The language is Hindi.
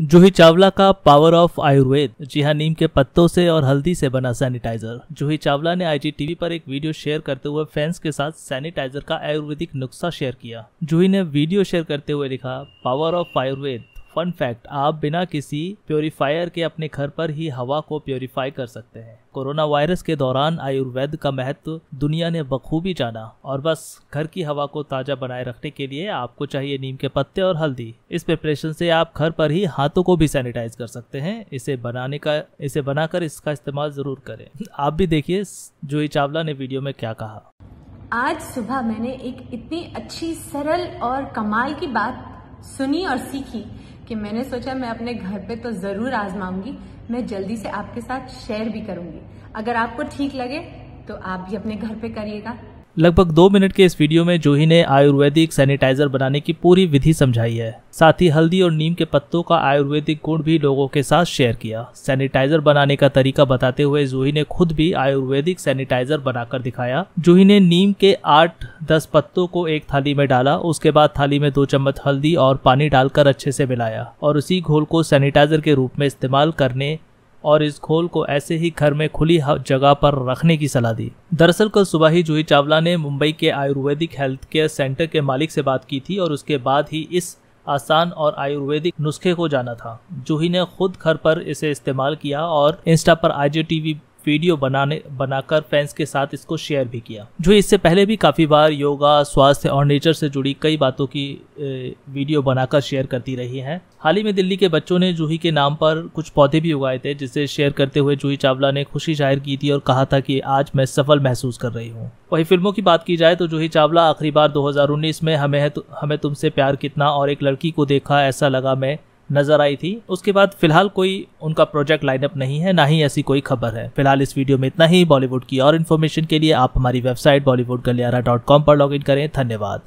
जूही चावला का पावर ऑफ आयुर्वेद जी हाँ नीम के पत्तों से और हल्दी से बना सैनिटाइजर जूही चावला ने आईजी टीवी पर एक वीडियो शेयर करते हुए फैंस के साथ सैनिटाइजर का आयुर्वेदिक नुस्खा शेयर किया जूही ने वीडियो शेयर करते हुए लिखा power of Ayurveda fun fact आप बिना किसी प्योरीफायर के अपने घर पर ही हवा को प्योरीफाई कर सकते हैं कोरोना वायरस के दौरान आयुर्वेद का महत्व दुनिया ने बखूबी जाना और बस घर की हवा को ताज़ा बनाए रखने के लिए आपको चाहिए नीम के पत्ते और हल्दी इस प्रिपरेशन से आप घर पर ही हाथों को भी सैनिटाइज कर सकते हैं इसे बनाने का इसे बनाकर इसका इस्तेमाल जरूर करें आप भी देखिए जूही चावला ने वीडियो में क्या कहा आज सुबह मैंने एक इतनी अच्छी सरल और कमाल की बात सुनी और सीखी कि मैंने सोचा मैं अपने घर पे तो ज़रूर आजमाऊंगी मैं जल्दी से आपके साथ शेयर भी करूंगी अगर आपको ठीक लगे तो आप भी अपने घर पे करिएगा लगभग दो मिनट के इस वीडियो में जूही ने आयुर्वेदिक सैनिटाइजर बनाने की पूरी विधि समझाई है साथ ही हल्दी और नीम के पत्तों का आयुर्वेदिक गुण भी लोगों के साथ शेयर किया सैनिटाइजर बनाने का तरीका बताते हुए जूही ने खुद भी आयुर्वेदिक सैनिटाइजर बनाकर दिखाया जूही ने नीम के आठ दस पत्तों को एक थाली में डाला उसके बाद थाली में दो चम्मच हल्दी और पानी डालकर अच्छे से मिलाया और उसी घोल को सैनिटाइजर के रूप में इस्तेमाल करने और इस खोल को ऐसे ही घर में खुली जगह पर रखने की सलाह दी दरअसल कल सुबह ही जूही चावला ने मुंबई के आयुर्वेदिक हेल्थ केयर सेंटर के मालिक से बात की थी और उसके बाद ही इस आसान और आयुर्वेदिक नुस्खे को जाना था जूही ने खुद घर पर इसे इस्तेमाल किया और इंस्टा पर आई वीडियो बनाने बनाकर फैंस के साथ इसको शेयर भी किया जो इससे पहले भी काफ़ी बार योगा स्वास्थ्य और नेचर से जुड़ी कई बातों की वीडियो बनाकर शेयर करती रही हैं हाल ही में दिल्ली के बच्चों ने जूही के नाम पर कुछ पौधे भी उगाए थे जिसे शेयर करते हुए जूही चावला ने खुशी जाहिर की थी और कहा था कि आज मैं सफल महसूस कर रही हूँ वही फिल्मों की बात की जाए तो जूही चावला आखिरी बार 2019 में हमें हमें तुमसे प्यार कितना और एक लड़की को देखा ऐसा लगा मैं नजर आई थी उसके बाद फिलहाल कोई उनका प्रोजेक्ट लाइनअप नहीं है ना ही ऐसी कोई खबर है फिलहाल इस वीडियो में इतना ही बॉलीवुड की और इन्फॉर्मेशन के लिए आप हमारी वेबसाइट बॉलीवुड गलियारा पर लॉग करें धन्यवाद